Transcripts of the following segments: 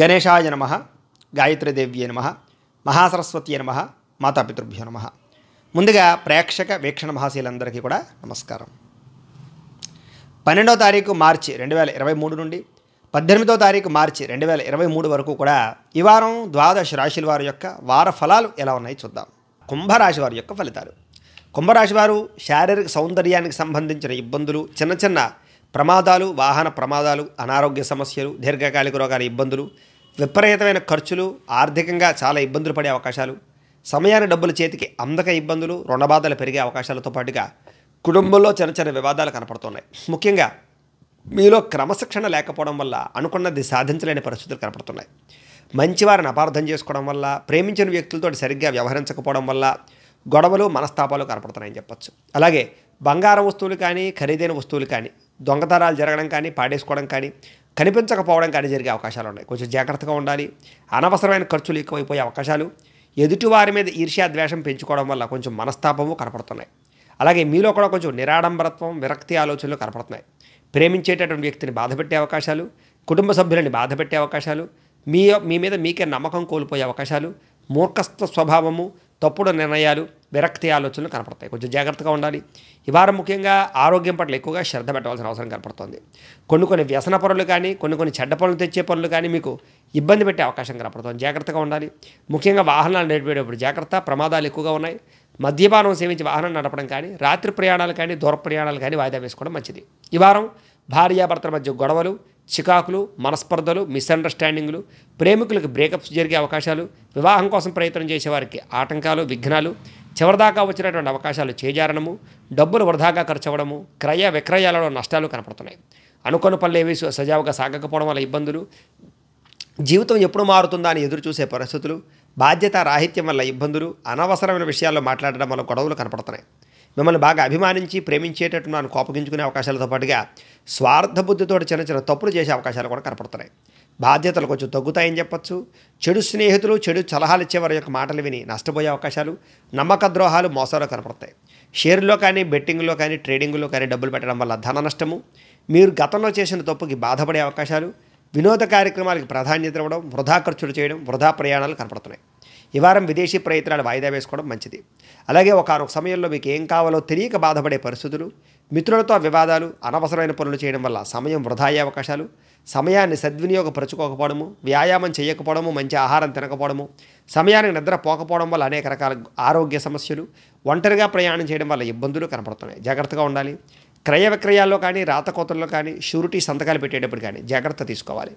గణేశాయ నమ గాయత్రీదేవ్యే నమ మహాసరస్వతి నమ మాతాపితృభ్యో నమ ముందుగా ప్రేక్షక వీక్షణ మహాశీలందరికీ కూడా నమస్కారం పన్నెండో తారీఖు మార్చి రెండు వేల ఇరవై మూడు నుండి పద్దెనిమిదో తారీఖు మార్చి రెండు వేల ఇరవై మూడు వరకు కూడా ఈ వారం ద్వాదశ రాశుల వారి యొక్క వార ఫలాలు ఎలా ఉన్నాయి చూద్దాం కుంభరాశి వారి యొక్క ఫలితాలు కుంభరాశి వారు శారీరక సౌందర్యానికి సంబంధించిన ఇబ్బందులు చిన్న చిన్న ప్రమాదాలు వాహన ప్రమాదాలు అనారోగ్య సమస్యలు దీర్ఘకాలిక రోగాల ఇబ్బందులు విపరీతమైన ఖర్చులు ఆర్థికంగా చాలా ఇబ్బందులు పడే అవకాశాలు సమయాన్ని డబ్బులు చేతికి అందక ఇబ్బందులు రుణబాధలు పెరిగే అవకాశాలతో పాటుగా కుటుంబంలో చిన్న చిన్న వివాదాలు కనపడుతున్నాయి ముఖ్యంగా మీలో క్రమశిక్షణ లేకపోవడం వల్ల అనుకున్నది సాధించలేని పరిస్థితులు కనపడుతున్నాయి మంచివారిని అపార్థం చేసుకోవడం వల్ల ప్రేమించిన వ్యక్తులతో సరిగ్గా వ్యవహరించకపోవడం వల్ల గొడవలు మనస్తాపాలు కనపడుతున్నాయని చెప్పచ్చు అలాగే బంగారం వస్తువులు కానీ ఖరీదైన వస్తువులు కానీ దొంగతనాలు జరగడం కానీ పాడేసుకోవడం కానీ కనిపించకపోవడం కానీ జరిగే అవకాశాలు ఉన్నాయి కొంచెం జాగ్రత్తగా ఉండాలి అనవసరమైన ఖర్చులు ఎక్కువైపోయే అవకాశాలు ఎదుటివారి మీద ఈర్ష్యా ద్వేషం పెంచుకోవడం వల్ల కొంచెం మనస్తాపము కనపడుతున్నాయి అలాగే మీలో కూడా కొంచెం నిరాడంబరత్వం విరక్తి ఆలోచనలు కనపడుతున్నాయి ప్రేమించేటటువంటి వ్యక్తిని బాధపెట్టే అవకాశాలు కుటుంబ సభ్యులని బాధపెట్టే అవకాశాలు మీ మీ మీద మీకే నమ్మకం కోల్పోయే అవకాశాలు మూర్ఖస్థ స్వభావము తప్పుడు నిర్ణయాలు విరక్తి ఆలోచనలు కనపడతాయి కొంచెం జాగ్రత్తగా ఉండాలి ఈ వారం ముఖ్యంగా ఆరోగ్యం పట్ల ఎక్కువగా శ్రద్ధ పెట్టాల్సిన అవసరం కనపడుతుంది కొన్ని కొన్ని వ్యసన పనులు కానీ కొన్ని కొన్ని చెడ్డ పనులు తెచ్చే పనులు కానీ మీకు ఇబ్బంది పెట్టే అవకాశం కనపడుతుంది జాగ్రత్తగా ఉండాలి ముఖ్యంగా వాహనాలు నడిపేటప్పుడు జాగ్రత్త ప్రమాదాలు ఎక్కువగా ఉన్నాయి మద్యపానం సేవించి వాహనం నడపడం కానీ రాత్రి ప్రయాణాలు కానీ దూర ప్రయాణాలు కానీ వాయిదా వేసుకోవడం మంచిది ఈ వారం భార్యాభర్తల మధ్య గొడవలు చికాకులు మనస్పర్ధలు మిస్అండర్స్టాండింగ్లు ప్రేమికులకు బ్రేకప్స్ జరిగే అవకాశాలు వివాహం కోసం ప్రయత్నం చేసేవారికి ఆటంకాలు విఘ్నాలు చివరిదాకా వచ్చినటువంటి అవకాశాలు చేజారడము డబ్బులు వృధాగా ఖర్చు అవ్వడము క్రయ విక్రయాలలో నష్టాలు కనపడుతున్నాయి అనుకోని పనులు ఏవి సజావుగా సాగకపోవడం వల్ల ఇబ్బందులు జీవితం ఎప్పుడు మారుతుందా అని ఎదురు చూసే పరిస్థితులు బాధ్యత రాహిత్యం వల్ల ఇబ్బందులు అనవసరమైన విషయాల్లో మాట్లాడడం వల్ల గొడవలు కనపడుతున్నాయి మిమ్మల్ని బాగా అభిమానించి ప్రేమించేటట్టు నన్ను కోపగించుకునే అవకాశాలతో పాటుగా స్వార్థ బుద్ధితో చిన్న చిన్న తప్పులు చేసే అవకాశాలు కూడా కనపడుతున్నాయి బాధ్యతలు కొంచెం తగ్గుతాయని చెప్పచ్చు చెడు స్నేహితులు చెడు సలహాలు ఇచ్చేవారి యొక్క మాటలు విని నష్టపోయే అవకాశాలు నమ్మక ద్రోహాలు మోసాలు కనపడతాయి షేర్లో కానీ బెట్టింగ్లో కానీ ట్రేడింగ్లో కానీ డబ్బులు పెట్టడం వల్ల ధన నష్టము మీరు గతంలో చేసిన తప్పుకి బాధపడే అవకాశాలు వినోద కార్యక్రమాలకు ప్రాధాన్యత ఇవ్వడం వృధా ఖర్చులు చేయడం వృధా ప్రయాణాలు కనపడుతున్నాయి ఈ వారం విదేశీ ప్రయత్నాలు వాయిదా వేసుకోవడం మంచిది అలాగే ఒక సమయంలో మీకు ఏం కావాలో తెలియక బాధపడే పరిస్థితులు మిత్రులతో వివాదాలు అనవసరమైన పనులు చేయడం వల్ల సమయం వృధా అయ్యే అవకాశాలు సమయాన్ని సద్వినియోగపరచుకోకపోవడము వ్యాయామం చేయకపోవడము మంచి ఆహారం తినకపోవడము సమయానికి నిద్ర పోకపోవడం వల్ల అనేక రకాల ఆరోగ్య సమస్యలు ఒంటరిగా ప్రయాణం చేయడం వల్ల ఇబ్బందులు కనపడుతున్నాయి జాగ్రత్తగా ఉండాలి క్రయ విక్రయాల్లో కానీ రాతకోతల్లో కానీ షూరిటీ సంతకాలు పెట్టేటప్పుడు కానీ జాగ్రత్త తీసుకోవాలి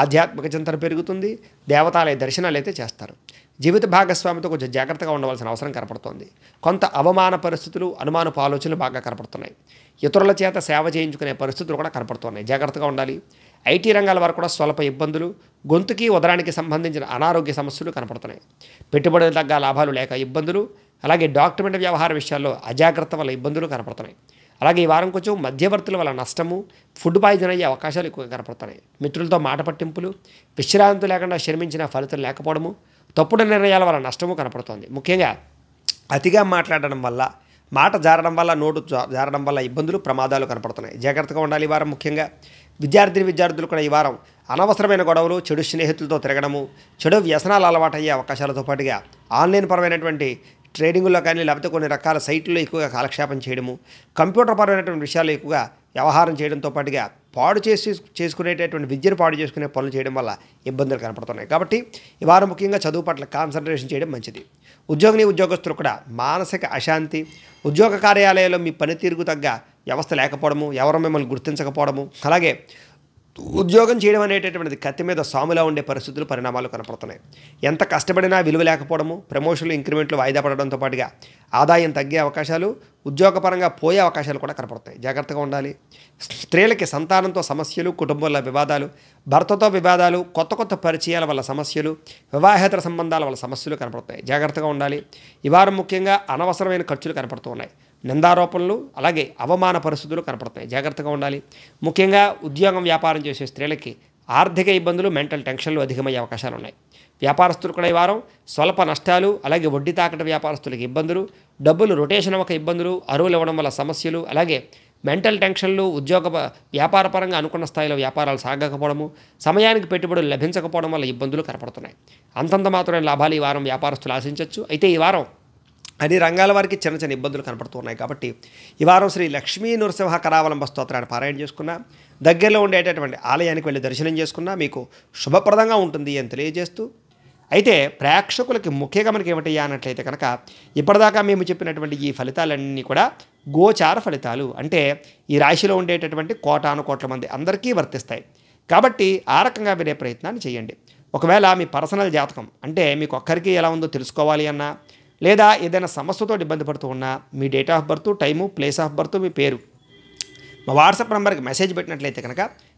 ఆధ్యాత్మిక చింతన పెరుగుతుంది దేవతాలయ దర్శనాలు అయితే చేస్తారు జీవిత భాగస్వామితో కొంచెం జాగ్రత్తగా ఉండవలసిన అవసరం కనపడుతోంది కొంత అవమాన పరిస్థితులు అనుమానపు ఆలోచనలు బాగా కనపడుతున్నాయి ఇతరుల చేత సేవ చేయించుకునే పరిస్థితులు కూడా కనపడుతున్నాయి జాగ్రత్తగా ఉండాలి ఐటీ రంగాల వారు కూడా స్వల్ప ఇబ్బందులు గొంతుకి ఉదరానికి సంబంధించిన అనారోగ్య సమస్యలు కనపడుతున్నాయి పెట్టుబడులు తగ్గ లాభాలు లేక ఇబ్బందులు అలాగే డాక్యుమెంట్ వ్యవహార విషయాల్లో అజాగ్రత్త వల్ల ఇబ్బందులు కనపడుతున్నాయి అలాగే ఈ వారం కొంచెం మధ్యవర్తుల వల్ల నష్టము ఫుడ్ పాయిజన్ అయ్యే అవకాశాలు ఎక్కువగా కనపడుతున్నాయి మిత్రులతో మాట పట్టింపులు విశ్రాంతి లేకుండా శ్రమించిన ఫలితం లేకపోవడము తప్పుడు నిర్ణయాల వల్ల నష్టము కనపడుతోంది ముఖ్యంగా అతిగా మాట్లాడడం వల్ల మాట జారడం వల్ల నోటు జారడం వల్ల ఇబ్బందులు ప్రమాదాలు కనపడుతున్నాయి జాగ్రత్తగా ఉండాలి ఈ వారం ముఖ్యంగా విద్యార్థిని విద్యార్థులు కూడా ఈ వారం అనవసరమైన గొడవలు చెడు స్నేహితులతో తిరగడము చెడు వ్యసనాలు అలవాటయ్యే అవకాశాలతో పాటుగా ఆన్లైన్ పరమైనటువంటి ట్రేడింగ్లో కానీ లేకపోతే కొన్ని రకాల సైట్లో ఎక్కువగా కాలక్షేపం చేయడము కంప్యూటర్ పరమైనటువంటి విషయాలు ఎక్కువగా వ్యవహారం చేయడంతో పాటుగా పాడు చేసి చేసుకునేటటువంటి విద్యను పాడు చేసుకునే పనులు చేయడం వల్ల ఇబ్బందులు కనపడుతున్నాయి కాబట్టి వారు ముఖ్యంగా చదువు పట్ల కాన్సన్ట్రేషన్ చేయడం మంచిది ఉద్యోగిని ఉద్యోగస్తులు కూడా మానసిక అశాంతి ఉద్యోగ కార్యాలయంలో మీ పనితీరుకు తగ్గ వ్యవస్థ లేకపోవడము ఎవరు మిమ్మల్ని గుర్తించకపోవడము అలాగే ఉద్యోగం చేయడం అనేటటువంటిది కత్తి మీద సాములా ఉండే పరిస్థితులు పరిణామాలు కనపడుతున్నాయి ఎంత కష్టపడినా విలువ లేకపోవడము ప్రమోషన్లు ఇంక్రిమెంట్లు వాయిదా పడడంతో పాటుగా ఆదాయం తగ్గే అవకాశాలు ఉద్యోగపరంగా పోయే అవకాశాలు కూడా కనపడతాయి జాగ్రత్తగా ఉండాలి స్త్రీలకి సంతానంతో సమస్యలు కుటుంబంలో వివాదాలు భర్తతో వివాదాలు కొత్త కొత్త పరిచయాల వల్ల సమస్యలు వివాహేతర సంబంధాల వల్ల సమస్యలు కనపడతాయి జాగ్రత్తగా ఉండాలి ఈ వారం ముఖ్యంగా అనవసరమైన ఖర్చులు కనపడుతున్నాయి నిందారోపణలు అలాగే అవమాన పరిస్థితులు కనపడతాయి జాగ్రత్తగా ఉండాలి ముఖ్యంగా ఉద్యోగం వ్యాపారం చేసే స్త్రీలకి ఆర్థిక ఇబ్బందులు మెంటల్ టెన్షన్లు అధికమయ్యే అవకాశాలు ఉన్నాయి వ్యాపారస్తులు కూడా ఈ వారం స్వల్ప నష్టాలు అలాగే వడ్డీ తాకట వ్యాపారస్తులకు ఇబ్బందులు డబ్బులు రొటేషన్ ఒక ఇబ్బందులు అరువులు ఇవ్వడం వల్ల సమస్యలు అలాగే మెంటల్ టెన్షన్లు ఉద్యోగ వ్యాపారపరంగా అనుకున్న స్థాయిలో వ్యాపారాలు సాగకపోవడము సమయానికి పెట్టుబడులు లభించకపోవడం వల్ల ఇబ్బందులు కనపడుతున్నాయి అంతంత మాత్రమే లాభాలు ఈ వారం వ్యాపారస్తులు ఆశించవచ్చు అయితే ఈ వారం అన్ని రంగాల వారికి చిన్న చిన్న ఇబ్బందులు కనపడుతున్నాయి కాబట్టి ఈ వారం శ్రీ లక్ష్మీ నృసింహ కరావలంబ స్తోత్రాన్ని పారాయణ చేసుకున్నా దగ్గరలో ఉండేటటువంటి ఆలయానికి వెళ్ళి దర్శనం చేసుకున్నా మీకు శుభప్రదంగా ఉంటుంది అని తెలియజేస్తూ అయితే ప్రేక్షకులకి ముఖ్యంగా మనకి ఏమిటయ్యా అన్నట్లయితే కనుక ఇప్పటిదాకా మేము చెప్పినటువంటి ఈ ఫలితాలన్నీ కూడా గోచార ఫలితాలు అంటే ఈ రాశిలో ఉండేటటువంటి కోటాను కోట్ల మంది అందరికీ వర్తిస్తాయి కాబట్టి ఆ రకంగా వినే ప్రయత్నాన్ని చేయండి ఒకవేళ మీ పర్సనల్ జాతకం అంటే మీకు ఒక్కరికి ఎలా ఉందో తెలుసుకోవాలి అన్నా లేదా ఏదైనా సమస్యతో ఇబ్బంది పడుతూ ఉన్నా మీ date of birth time place of birth మీ పేరు మా వాట్సాప్ నెంబర్కి మెసేజ్ పెట్టినట్లయితే కనుక